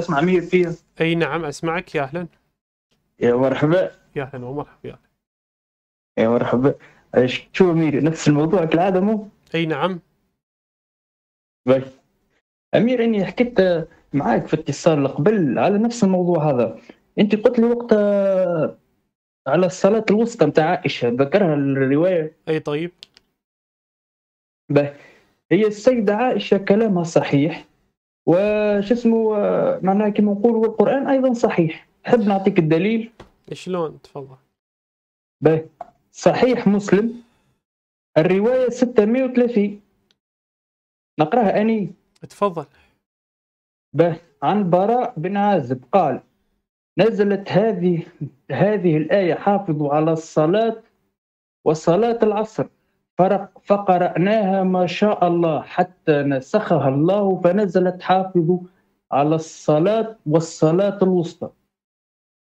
اسمع مين فيها اي نعم اسمعك يا اهلا يا مرحبا يا اهلا ومرحبا يا اهلا يا مرحبا شو امير نفس الموضوع كالعاده مو اي نعم باي طيب. امير اني حكيت معاك في اتصال قبل على نفس الموضوع هذا انت قلت لي وقتها آه، على الصلاة الوسطى متاع عائشة ذكرها الرواية أي طيب به هي السيدة عائشة كلامها صحيح وش اسمه آه، معناها كما نقولوا القران ايضا صحيح حب نعطيك الدليل إيه، شلون تفضل به صحيح مسلم الروايه 630 نقراها اني تفضل به عن براء بن عازب قال نزلت هذه هذه الآية حافظوا على الصلاة وصلاة العصر فقرأناها ما شاء الله حتى نسخها الله فنزلت حافظ على الصلاة والصلاة الوسطى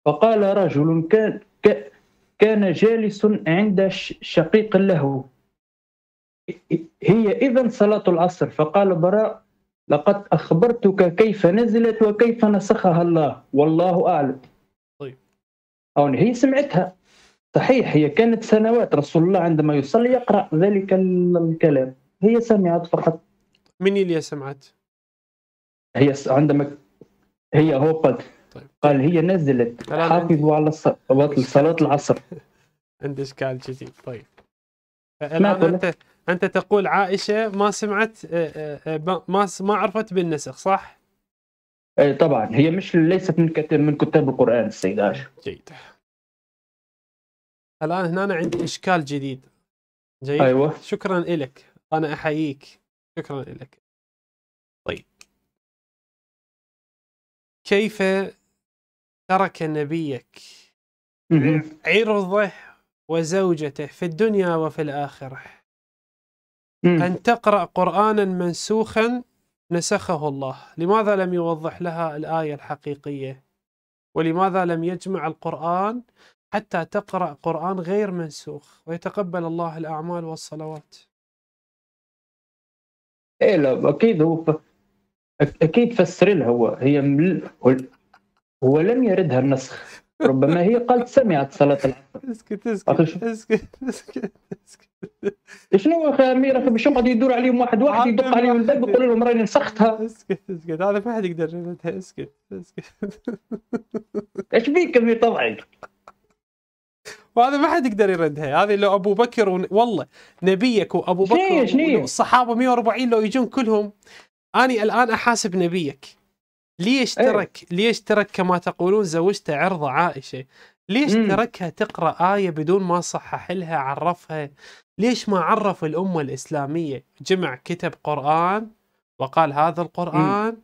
فقال رجل كان كان جالس عند شقيق له هي إذا صلاة العصر فقال براء لقد أخبرتك كيف نزلت وكيف نسخها الله والله أعلم طيب هون هي سمعتها صحيح هي كانت سنوات رسول الله عندما يصلي يقرأ ذلك الكلام هي سمعت فقط من اللي سمعت؟ هي عندما هي هو قد طيب. قال هي نزلت حافظوا على صلاة العصر عندي اشكال جديد طيب الان نعم، انت انت تقول عائشه ما سمعت آه، آه، آه، ما ما عرفت بالنسخ صح؟ طبعا هي مش ليست من من كتاب القران السيد عائشه جيد الان هنا عندي اشكال جديد جيد ايوه شكرا لك انا احييك شكرا لك طيب كيف ترك نبيك عرضه وزوجته في الدنيا وفي الآخرة أن تقرأ قرآنا منسوخا نسخه الله لماذا لم يوضح لها الآية الحقيقية ولماذا لم يجمع القرآن حتى تقرأ قرآن غير منسوخ ويتقبل الله الأعمال والصلوات ايه لا اكيد هو اكيد فسر لها هو هي مل... هو لم يردها النسخ ربما هي قالت سمعت صلاة العصر اسكت اسكت اسكت اسكت شنو اخي امير اخي باش يقعد يدور عليهم واحد واحد يدق عليهم الباب يقول لهم راني نسختها اسكت اسكت هذا ما حد يقدر اسكت اسكت ايش بيك امير طبعي وهذا ما حد يقدر يردها هذه لو ابو بكر ون... والله نبيك وابو بكر والصحابه 140 لو يجون كلهم اني الان احاسب نبيك ليش إيه. ترك أيه. ليش ترك كما تقولون زوجته عرض عائشه ليش مم. تركها تقرا ايه بدون ما صحح لها عرفها ليش ما عرف الامه الاسلاميه جمع كتب قران وقال هذا القران مم.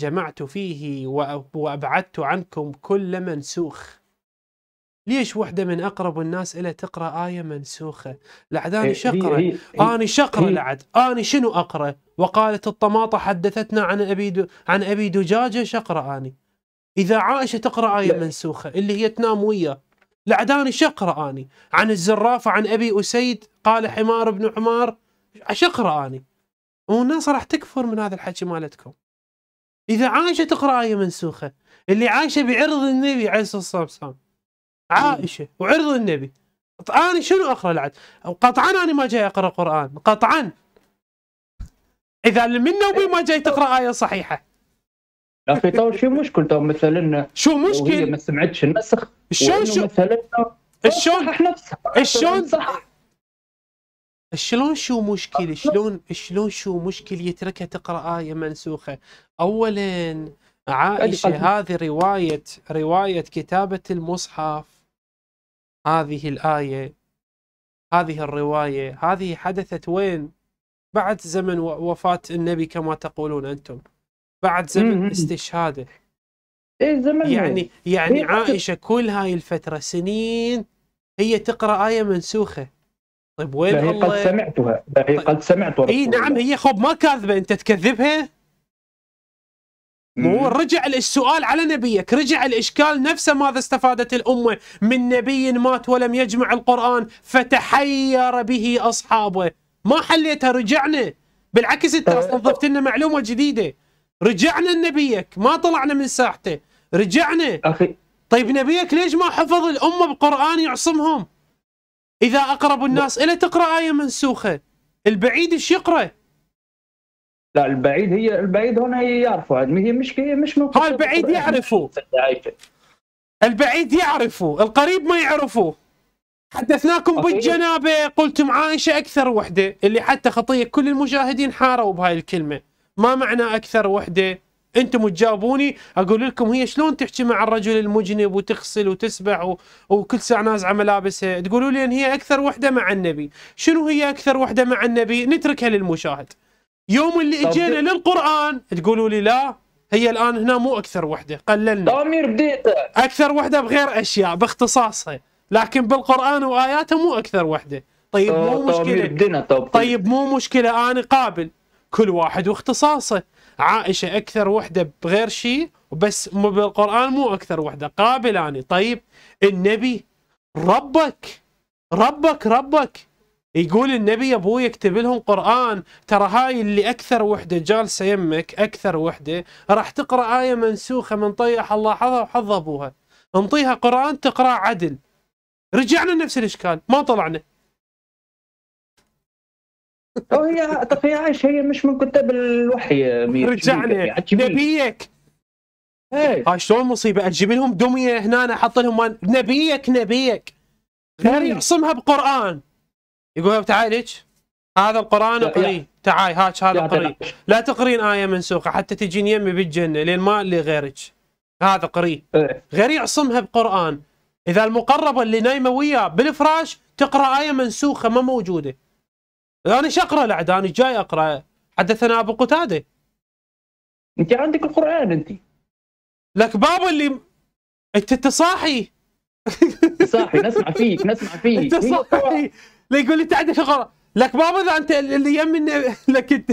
جمعت فيه وابعدت عنكم كل منسوخ ليش وحده من اقرب الناس إلى تقرا ايه منسوخه لعد إيه، انا شقره انا شقره لعد انا شنو اقرا وقالت الطماطه حدثتنا عن ابي عن ابي دجاجه شقره اني اذا عائشه تقرا ايه منسوخه اللي هي تنام وياه لعداني شقرة أني عن الزرافة عن أبي أسيد قال حمار بن حمار شقرة أني والناس راح تكفر من هذا الحكي مالتكم إذا عايشة تقرأ آية منسوخة اللي عايشة بعرض النبي عليه الصلاة والسلام عائشه وعرض النبي انا شنو اقرا العد قطعا انا ما جاي اقرا قران قطعا اذا من نوبي ما جاي تقرا ايه صحيحه لا في تو شو مشكل تو مثلا شو مشكل؟ ما سمعتش النسخ شلون شو مثلا شلون شلون شلون شو مشكل شلون شلون شو مشكل يتركها تقرا ايه منسوخه اولا عائشه هذه روايه روايه كتابه المصحف هذه الآية هذه الرواية هذه حدثت وين بعد زمن وفاة النبي كما تقولون أنتم بعد زمن استشهاده إيه زمن يعني يعني إيه، عائشة كل هاي الفترة سنين هي تقرأ آية منسوخة طيب وين هي الله قد سمعتها هي طيب. قد سمعتها اي نعم هي خب ما كاذبة أنت تكذبها ما هو رجع السؤال على نبيك رجع الإشكال نفسه ماذا استفادت الأمة من نبي مات ولم يجمع القرآن فتحير به أصحابه ما حليتها رجعنا بالعكس انت نظفت أه. ضفت لنا معلومه جديده رجعنا لنبيك ما طلعنا من ساحته رجعنا اخي طيب نبيك ليش ما حفظ الامه بقران يعصمهم اذا اقرب الناس الى تقرا ايه منسوخه البعيد ايش يقرا لا البعيد هي البعيد هنا يعرفوا هي مش هي مش موجوده البعيد يعرفوا البعيد يعرفوا القريب ما يعرفوا حدثناكم أوكي. بالجنابه قلتم عائشه اكثر وحده اللي حتى خطيه كل المشاهدين حاروا بهاي الكلمه ما معنى اكثر وحده انتم تجاوبوني اقول لكم هي شلون تحكي مع الرجل المجنب وتغسل وتسبح و... وكل ساعه نازعه ملابسها تقولوا لي ان هي اكثر وحده مع النبي شنو هي اكثر وحده مع النبي نتركها للمشاهد يوم اللي اجينا للقران تقولوا لي لا هي الان هنا مو اكثر وحده قللنا ضمير بديته اكثر وحده بغير اشياء باختصاصها لكن بالقران واياته مو اكثر وحده طيب مو مشكله طيب مو مشكله انا قابل كل واحد واختصاصه عائشه اكثر وحده بغير شيء بس بالقران مو اكثر وحده قابل اني طيب النبي ربك ربك ربك يقول النبي يا ابوي يكتب لهم قرآن ترى هاي اللي أكثر وحدة جالسة يمك أكثر وحدة راح تقرأ آية منسوخة من طيح الله حظها وحظ أبوها انطيها قرآن تقرأ عدل رجعنا نفس الإشكال ما طلعنا أو هي هي عايش هي مش من كتب الوحي رجعنا يعني نبيك إيه. هاي شلون مصيبة أجيب لهم دمية هنا أحط لهم نبيك نبيك غير يعصمها بقرآن يقول تعال هيك هذا القران اقريه تعال هاك هذا قري لا تقرين ايه منسوخه حتى تجين يمي بالجنه لين ما لي غيرك هذا قري إيه. غير يعصمها بقران اذا المقربه اللي نايمه وياه بالفراش تقرا ايه منسوخه ما موجوده انا شو اقرا لعد انا جاي اقرا حدثنا ابو قتاده انت عندك القران انت لك بابا اللي انت صاحي صاحي نسمع فيك نسمع فيك انت صاحي لا يقول لي انت عندك شغل لك بابا اذا انت اللي يم لك انت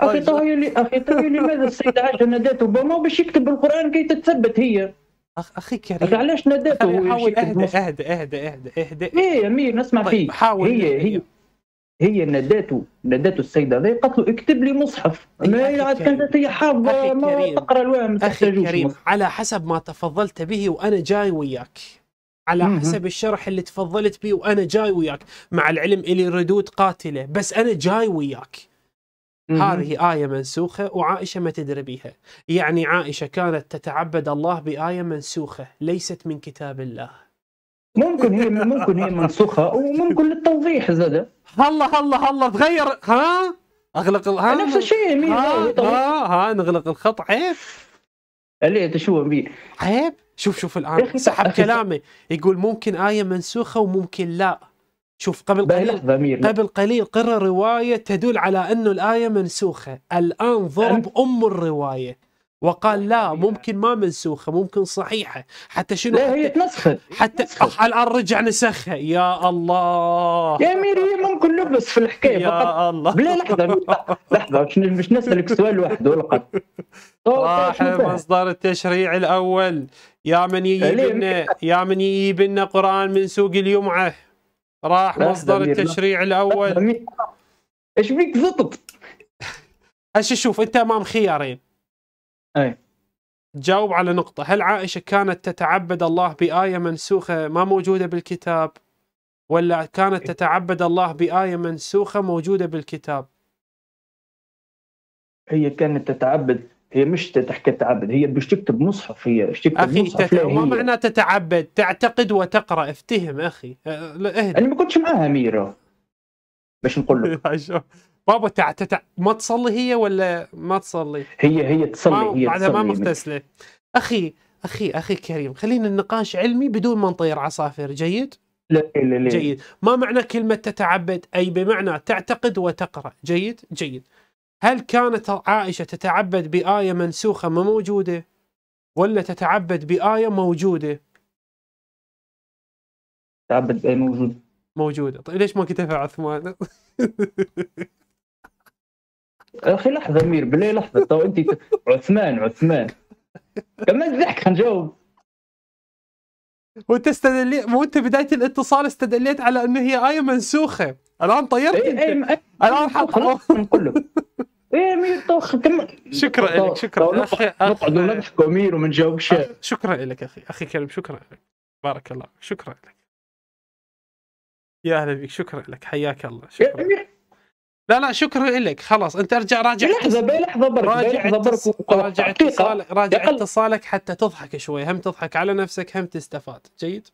اخي طاهي اخي طاهي لماذا السيده عائشه نادته بابا باش يكتب القران كي تتثبت هي أخ اخي كريم علاش نادته حاول اهدى اهدى اهدى اهدى اهدى ايه امير نسمع طيب فيك حاول هي هي هي ناداته ناداته السيده هذه قالت له اكتب لي مصحف ما عاد كانت هي حافظه ما تقرا الوهم اخي كريم على حسب ما تفضلت به وانا جاي وياك على حسب الشرح اللي تفضلت بيه وانا جاي وياك مع العلم الي ردود قاتله بس انا جاي وياك هذه آية منسوخة وعائشة ما تدري بها يعني عائشة كانت تتعبد الله بآية منسوخة ليست من كتاب الله ممكن هي ممكن هي منسوخة وممكن للتوضيح زاد الله الله الله تغير ها اغلق ها نفس الشيء ها, ها, ها نغلق الخط عيب اللي تشوف بيه عيب شوف شوف الان إيه، سحب كلامه يقول ممكن ايه منسوخه وممكن لا شوف قبل قليل قبل قليل قرأ روايه تدل على انه الايه منسوخه الان ضرب ام الروايه وقال لا ممكن ما منسوخه ممكن صحيحه حتى شنو لا هي تنسخت حتى الان رجع نسخها يا الله يا ميري الكون كله بس في الحكايه فقط الله بلا لحظه لحظه باش نسالك سؤال واحد ولقد صاحب مصدر التشريع الاول يا من يجيب لنا يا من يجيب لنا قران من سوق الجمعه راح مصدر التشريع الاول ايش بيك زطط ايش شوف انت امام خيارين اي جاوب على نقطة هل عائشة كانت تتعبد الله بآية منسوخة ما موجودة بالكتاب ولا كانت إيه. تتعبد الله بآية منسوخة موجودة بالكتاب هي كانت تتعبد هي مش تحكي تعبد هي مش تكتب مصحف هي مش تكتب أخي مصحف تت... ما معنى تتعبد تعتقد وتقرأ افتهم أخي أه، اهدى أنا ما كنتش معاها ميرا باش نقول لك بابا تع... تتع... ما تصلي هي ولا ما تصلي هي هي تصلي ما... هي بعدها ما مغتسلة أخي أخي أخي كريم خلينا النقاش علمي بدون ما نطير عصافير جيد جيد ما معنى كلمة تتعبد أي بمعنى تعتقد وتقرأ جيد جيد هل كانت عائشة تتعبد بآية منسوخة ما موجودة ولا تتعبد بآية موجودة تعبد بآية موجودة موجودة طيب ليش ما كتبها عثمان اخي لحظه امير بالله لحظه تو طيب، انت عثمان عثمان كمل ضحك نجاوب وانت استدليت وانت بدايه الاتصال استدليت على انه هي ايه منسوخه الان طيرت إيه، انت إيه، الان إيه، خلاص نقول شكرا لك شكرا نقعد ونضحك امير وما نجاوبش شكرا لك اخي اخي كريم شكرا لك بارك الله شكرا لك يا اهلا بك شكرا لك حياك الله شكرا لا لا شكرا لك خلاص انت ارجع راجع لحظه بلحظه برك راجع راجع اتصالك راجع اتصالك حتى تضحك شوي هم تضحك على نفسك هم تستفاد جيد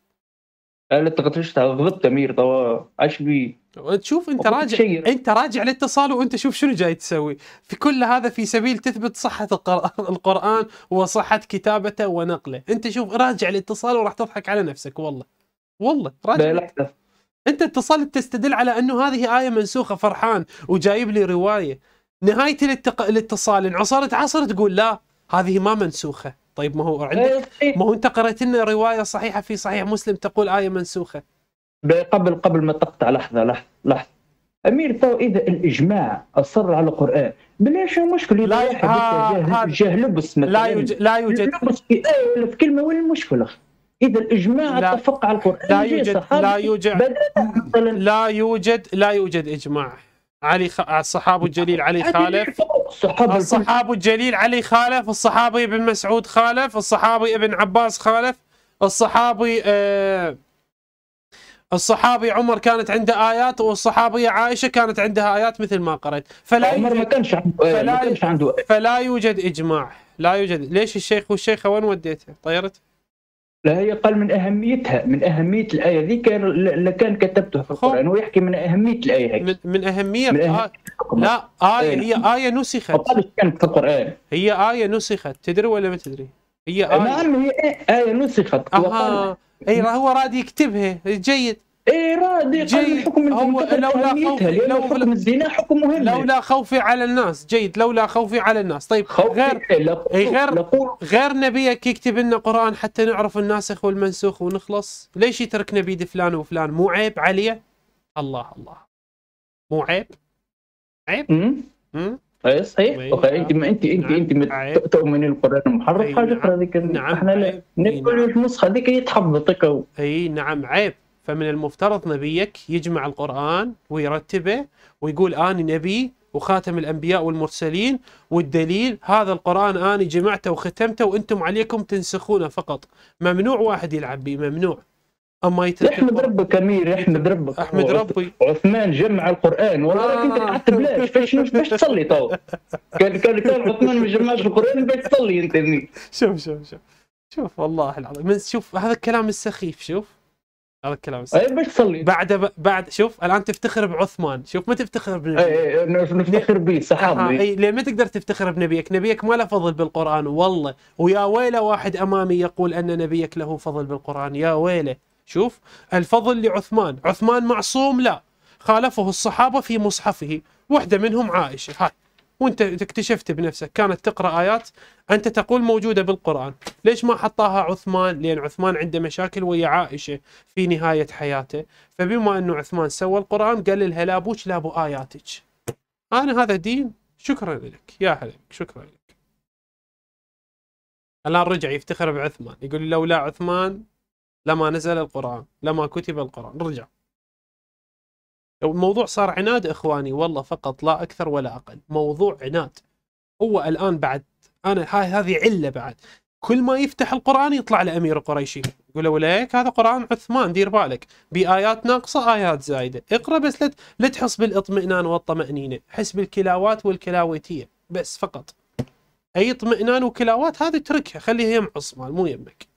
انا تغطشت غلطت امير طوا ايش بي تشوف انت راجع شير. انت راجع الاتصال وانت شوف شنو جاي تسوي في كل هذا في سبيل تثبت صحه القران وصحه كتابته ونقله انت شوف راجع الاتصال وراح تضحك على نفسك والله والله راجع انت اتصلت تستدل على انه هذه ايه منسوخه فرحان وجايب لي روايه نهايه الاتق... الاتصال انعصرت عصر تقول لا هذه ما منسوخه طيب ما هو عندك إيه، إيه. ما هو انت قرأت لنا روايه صحيحه في صحيح مسلم تقول ايه منسوخه قبل قبل ما تقطع لحظه لحظه لحظه امير تو اذا الاجماع اصر على القران بلاش شو لا يوجد جاه لبس لا يوجد لا يوجد لبس في كلمه وين المشكله اذا الاجماع لا اتفق على القران لا يوجد لا يوجد لا يوجد لا يوجد اجماع علي خ... الصحابه الجليل علي خالف الصحابه الجليل علي خالف الصحابي ابن مسعود خالف الصحابي ابن عباس خالف الصحابي آه الصحابي عمر كانت عنده آيات والصحابية عائشة كانت عندها آيات مثل ما قرأت فلا عمر يوجد... ما كانش عنده فلا, فلا يوجد إجماع لا يوجد ليش الشيخ والشيخة وين وديته طيرت لا هي قال من اهميتها من اهميه الايه ذي كان لكان كتبته في القران ويحكي من اهميه الايه هي. من, من اهميه, من أهمية آ... لا آية،, ايه هي ايه نسخت كانت في القران هي ايه نسخت تدري ولا ما تدري؟ هي ايه ما هي ايه نسخت اها اي هو راد يكتبها جيد اي راه لولا خوفي لولا الزنا حكمه لولا خوفي على الناس جيد لولا خوفي على الناس طيب غير إيه، إيه، غير غير نبيك يكتب لنا قران حتى نعرف الناسخ والمنسوخ ونخلص ليش يتركنا بيد فلان وفلان مو عيب عليه الله الله مو عيب عيب امم صحيح انت ما انت انت انت تؤمن القران المحرف حاجه اخرى هذيك نعم احنا نقول نعم. النسخه هذيك هي اي نعم عيب فمن المفترض نبيك يجمع القرآن ويرتبه ويقول أنا نبي وخاتم الأنبياء والمرسلين والدليل هذا القرآن أنا جمعته وختمته وأنتم عليكم تنسخونه فقط ممنوع واحد يلعب به ممنوع اما احمد ربك امير احمد ربك احمد ربي عثمان جمع القران والله آه. انت قعدت بلاش فاش باش تصلي تو كان كان كان عثمان ما جمعش القران باش تصلي انت شوف شوف شوف شوف والله العظيم شوف هذا الكلام السخيف شوف هذا الكلام اي بس تصلي بعد بعد شوف الان تفتخر بعثمان شوف ما تفتخر بنبيك اي نفتخر به صحابي اي ليه ما تقدر تفتخر بنبيك نبيك ما له فضل بالقران والله ويا ويله واحد امامي يقول ان نبيك له فضل بالقران يا ويله شوف الفضل لعثمان عثمان معصوم لا خالفه الصحابه في مصحفه واحده منهم عائشه هاي وانت اكتشفت بنفسك كانت تقرا ايات انت تقول موجوده بالقران ليش ما حطاها عثمان لان عثمان عنده مشاكل ويا عائشه في نهايه حياته فبما انه عثمان سوى القران قال لها لا ابوك لا ابو اياتك انا هذا دين شكرا لك يا هلا شكرا لك الان رجع يفتخر بعثمان يقول لولا عثمان لما نزل القران لما كتب القران رجع الموضوع صار عناد اخواني والله فقط لا اكثر ولا اقل موضوع عناد هو الان بعد انا هاي هذه عله بعد كل ما يفتح القران يطلع الامير قريشي يقول له وليك هذا قران عثمان دير بالك بايات ناقصه ايات زايده اقرا بس لا لت... تحس بالاطمئنان والطمانينه حس بالكلاوات والكلاوتيه بس فقط اي اطمئنان وكلاوات هذه اتركها خليها يم عثمان مو يمك